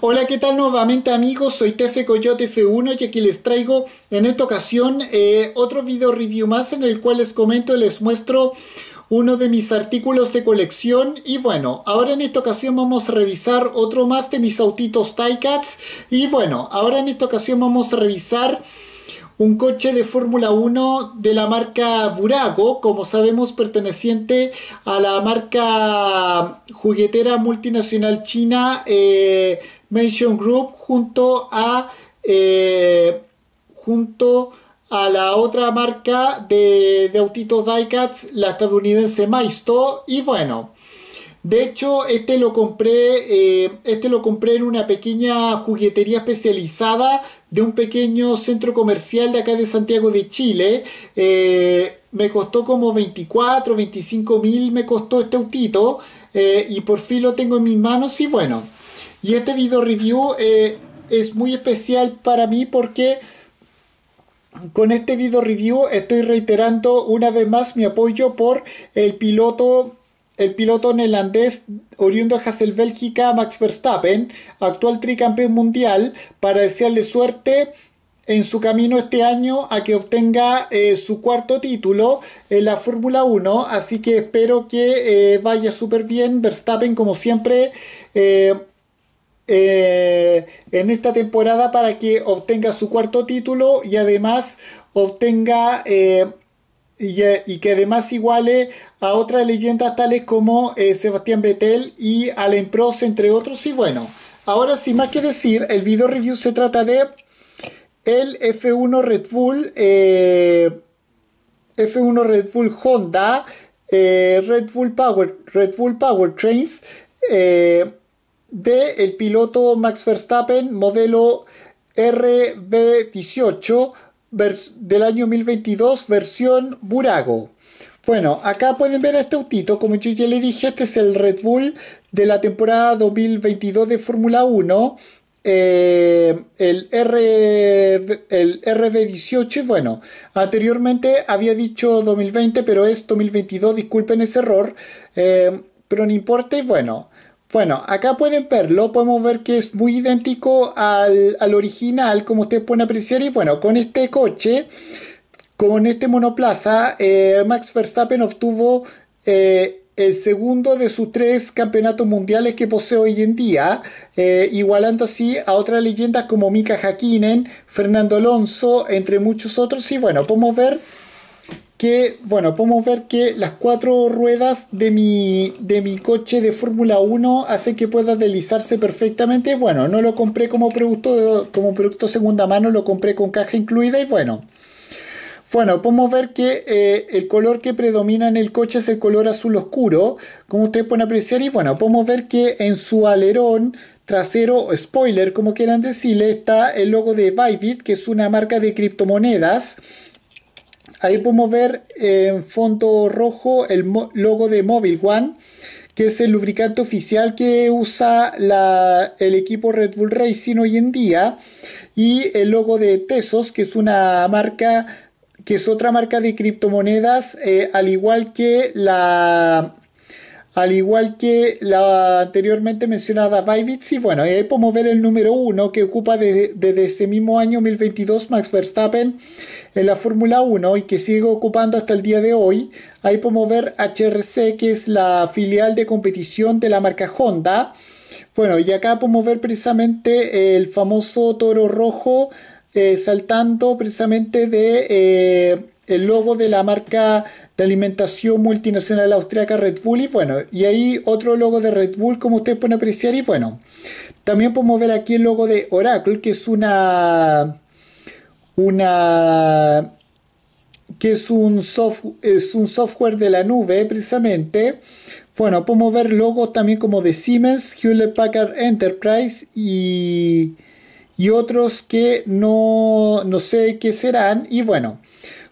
Hola, ¿qué tal nuevamente amigos? Soy Tefe Coyote F1 y aquí les traigo en esta ocasión eh, otro video review más en el cual les comento y les muestro uno de mis artículos de colección y bueno, ahora en esta ocasión vamos a revisar otro más de mis autitos Ticats y bueno, ahora en esta ocasión vamos a revisar un coche de Fórmula 1 de la marca Burago, como sabemos perteneciente a la marca juguetera multinacional china eh, Mansion Group junto a, eh, junto a la otra marca de, de autitos la estadounidense Maisto y bueno de hecho, este lo compré, eh, este lo compré en una pequeña juguetería especializada de un pequeño centro comercial de acá de Santiago de Chile. Eh, me costó como 24, 25 mil, me costó este autito eh, y por fin lo tengo en mis manos y bueno. Y este video review es muy especial para mí porque con este video review estoy reiterando una vez más mi apoyo por el piloto el piloto neerlandés oriundo de Hassel, Bélgica, Max Verstappen, actual tricampeón mundial, para desearle suerte en su camino este año a que obtenga eh, su cuarto título en la Fórmula 1. Así que espero que eh, vaya súper bien. Verstappen, como siempre, eh, en esta temporada para que obtenga su cuarto título y además obtenga y, que además iguale a otras leyendas tales como eh, Sebastián Vettel y Allen Prost, entre otros. Y bueno, ahora sin más que decir, el video review se trata de el F1 Red Bull, eh, F1 Red Bull Honda, eh, Red Bull Power, Red Bull Power Trains, del piloto Max Verstappen, modelo RB18 del año 2022 versión Burago. Bueno, acá pueden ver este autito, como yo ya le dije, este es el Red Bull de la temporada 2022 de Fórmula 1, eh, el, el RB18, bueno, anteriormente había dicho 2020, pero es 2022, disculpen ese error, eh, pero no importa, y bueno, bueno, acá pueden verlo, podemos ver que es muy idéntico al, original, como ustedes pueden apreciar. Y bueno, con este coche, con este monoplaza, eh, Max Verstappen obtuvo eh, el segundo de sus tres campeonatos mundiales que posee hoy en día, eh, igualando así a otras leyendas como Mika Hakkinen, Fernando Alonso, entre muchos otros. Y bueno, podemos ver que, bueno, podemos ver que las cuatro ruedas de mi, de mi coche de Fórmula 1 hacen que pueda deslizarse perfectamente. Bueno, no lo compré como producto, como producto segunda mano, lo compré con caja incluida y bueno. Bueno, podemos ver que eh, el color que predomina en el coche es el color azul oscuro, como ustedes pueden apreciar, y bueno, podemos ver que en su alerón trasero, o spoiler, como quieran decirle, está el logo de Bybit, que es una marca de criptomonedas ahí podemos ver en fondo rojo el logo de Mobile One, que es el lubricante oficial que usa la, el equipo Red Bull Racing hoy en día, y el logo de Tesos, que es una marca que es otra marca de criptomonedas, eh, al igual que la al igual que la anteriormente mencionada Bybits. Y bueno, ahí podemos ver el número uno que ocupa desde, ese mismo año 2022 Max Verstappen en la Fórmula 1 y que sigue ocupando hasta el día de hoy. Ahí podemos ver HRC, que es la filial de competición de la marca Honda. Bueno, y acá podemos ver precisamente el famoso toro rojo eh, saltando precisamente de... Eh, el logo de la marca de alimentación multinacional austríaca Red Bull y bueno, y ahí otro logo de Red Bull como ustedes pueden apreciar y bueno, también podemos ver aquí el logo de Oracle que es una una que es un, es un software de la nube precisamente. Bueno, podemos ver logos también como de Siemens, Hewlett Packard Enterprise y, otros que no, no sé qué serán. Y bueno,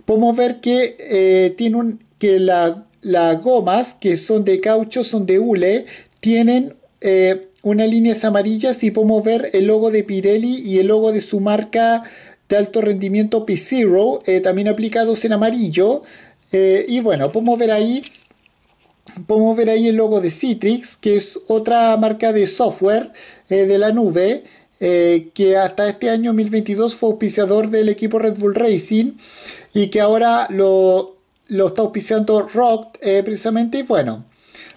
podemos ver que, eh, que las gomas que son de caucho, son de hule, tienen eh, unas líneas amarillas y podemos ver el logo de Pirelli y el logo de su marca de alto rendimiento P-Zero, eh, también aplicados en amarillo. y bueno, podemos ver ahí podemos ver ahí el logo de Citrix, que es otra marca de software de la nube. Eh, que hasta este año 2022 fue auspiciador del equipo Red Bull Racing y que ahora lo, lo está auspiciando Rock eh, precisamente. Y bueno,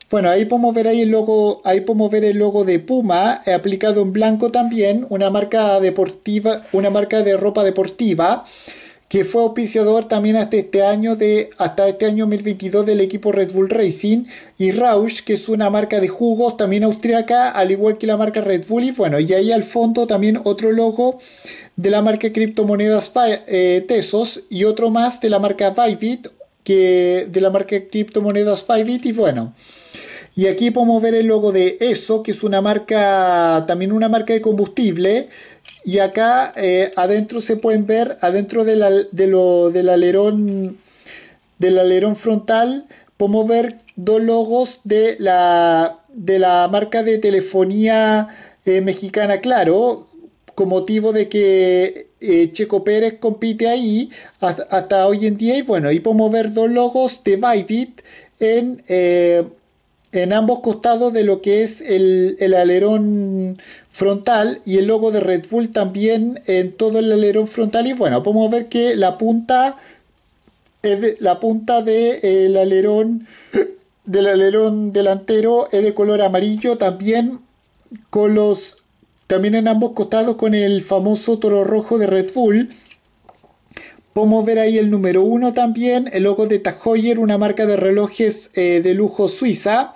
bueno, ahí podemos ver ahí el logo, ahí podemos ver el logo de Puma eh, aplicado en blanco también, una marca deportiva, una marca de ropa deportiva que fue auspiciador también hasta este año de hasta este año 2022 del equipo Red Bull Racing y Rausch, que es una marca de jugos también austríaca, al igual que la marca Red Bull y bueno, y ahí al fondo también otro logo de la marca criptomonedas eh, Tesos y otro más de la marca Bybit, que de la marca criptomonedas Bybit y bueno, y aquí podemos ver el logo de ESO, que es una marca, también una marca de combustible, y acá eh, adentro se pueden ver, adentro de lo, del alerón del alerón frontal, podemos ver dos logos de la, de la marca de telefonía eh, mexicana, claro, con motivo de que eh, Checo Pérez compite ahí hasta, hoy en día. Y bueno, ahí podemos ver dos logos de Bybit en, en ambos costados de lo que es el, alerón frontal y el logo de Red Bull también en todo el alerón frontal y bueno podemos ver que la punta es de, la punta del de, alerón del alerón delantero es de color amarillo también con los también en ambos costados con el famoso toro rojo de Red Bull Podemos ver ahí el número 1 también, el logo de Heuer, una marca de relojes eh, de lujo suiza.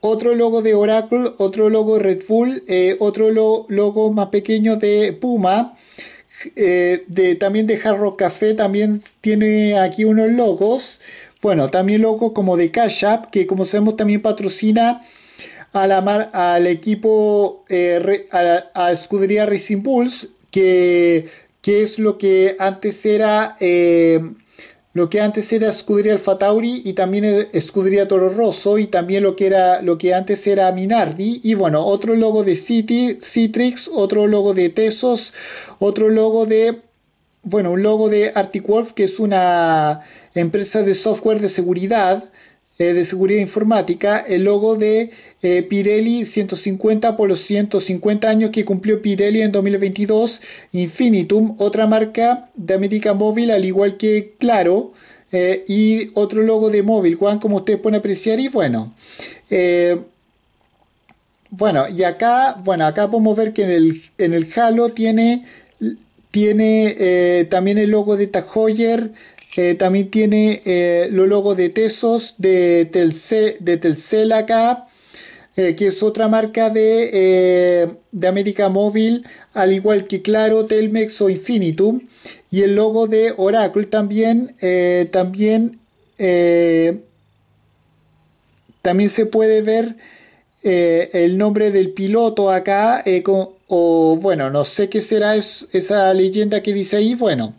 otro logo de Oracle, otro logo Red Bull, eh, otro logo más pequeño de Puma. Eh, de, también de Jarro Café también tiene aquí unos logos. Bueno, también logo como de Cash App, que como sabemos también patrocina a al equipo, a, a Escudería Racing Bulls, que que es lo que antes era eh, lo que antes era Scuderia Alfa Tauri y también Scuderia Toro Rosso y también lo que era lo que antes era Minardi y bueno, otro logo de City, Citrix, otro logo de Tesos, otro logo de bueno, un logo de Wolf que es una empresa de software de seguridad eh, de seguridad informática, el logo de eh, Pirelli 150 por los 150 años que cumplió Pirelli en 2022, Infinitum, otra marca de América Móvil, al igual que Claro, eh, y otro logo de móvil, Juan, como ustedes pueden apreciar, y bueno. bueno, y acá, bueno, acá podemos ver que en el, en el Halo tiene, tiene también el logo de Tahoyer. Eh, también tiene eh, los logos de Tesos, de, Telcel acá, eh, que es otra marca de, América Móvil, al igual que Claro, Telmex o Infinitum. Y el logo de Oracle también, también, también se puede ver el nombre del piloto acá, o bueno, no sé qué será esa leyenda que dice ahí, bueno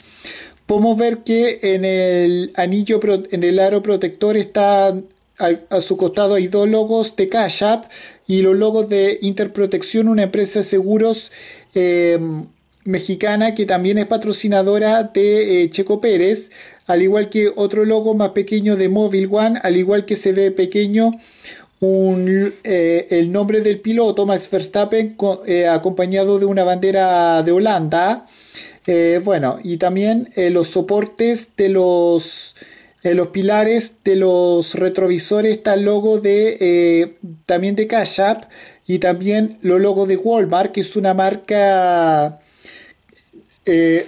podemos ver que en el anillo, en el aro protector está a, su costado hay dos logos de Cash App y los logos de Interprotección, una empresa de seguros em, mexicana que también es patrocinadora de eh, Checo Pérez, al igual que otro logo más pequeño de Mobile One, al igual que se ve pequeño eh, el nombre del piloto Max Verstappen eh, acompañado de una bandera de Holanda. Eh, bueno, y también eh, los soportes de los, eh, los pilares de los retrovisores está el logo de, también de Cash App y también los logo de Walmart, que es una marca que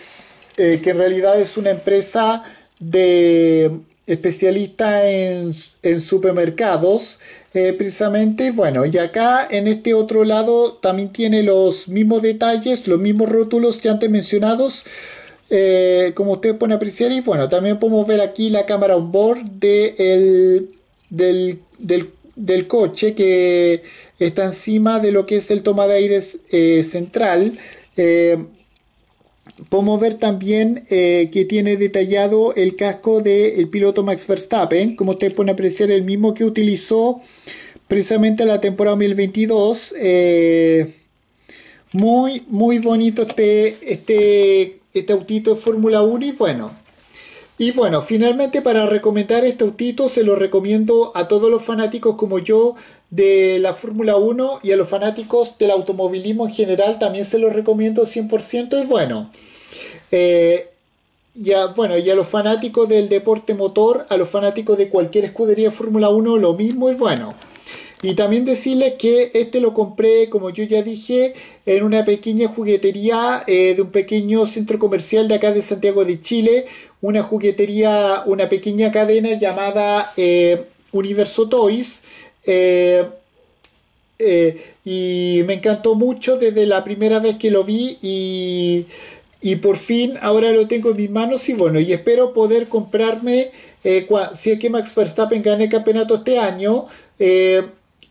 en realidad es una empresa de especialista en, supermercados, eh, precisamente. Bueno, y acá en este otro lado también tiene los mismos detalles, los mismos rótulos que antes mencionados. Eh, como ustedes pueden apreciar, y bueno, también podemos ver aquí la cámara on board del, del, coche que está encima de lo que es el toma de aire eh, central podemos ver también eh, que tiene detallado el casco del piloto Max Verstappen, como ustedes pueden apreciar, el mismo que utilizó precisamente la temporada 2022. Eh, muy, muy bonito este, este, este autito de Fórmula 1 y bueno, y bueno, finalmente para recomendar este autito se lo recomiendo a todos los fanáticos como yo de la Fórmula 1 y a los fanáticos del automovilismo en general también se lo recomiendo 100% y bueno, eh, y bueno, y a los fanáticos del deporte motor, a los fanáticos de cualquier escudería Fórmula 1 lo mismo y bueno. Y también decirles que este lo compré, como yo ya dije, en una pequeña juguetería eh, de un pequeño centro comercial de acá de Santiago de Chile, una juguetería, una pequeña cadena llamada eh, Universo Toys. Eh, y me encantó mucho desde la primera vez que lo vi y, por fin ahora lo tengo en mis manos y bueno, y espero poder comprarme, si es que Max Verstappen gane el campeonato este año,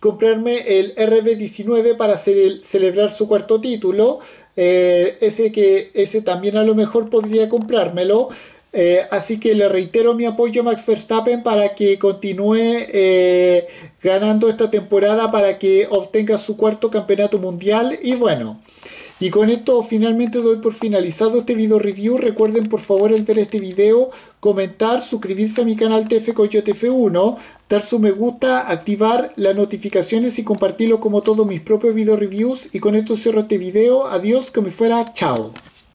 comprarme el RB19 para celebrar su cuarto título. Eh, ese, que, ese también a lo mejor podría comprármelo. Eh, así que le reitero mi apoyo a Max Verstappen para que continúe eh, ganando esta temporada, para que obtenga su cuarto campeonato mundial. Y bueno, y con esto finalmente doy por finalizado este video review. Recuerden por favor el ver este video, comentar, suscribirse a mi canal TF Coyote 1 dar su me gusta, activar las notificaciones y compartirlo como todos mis propios video reviews. Y con esto cierro este video. Adiós, que me fuera. Chao.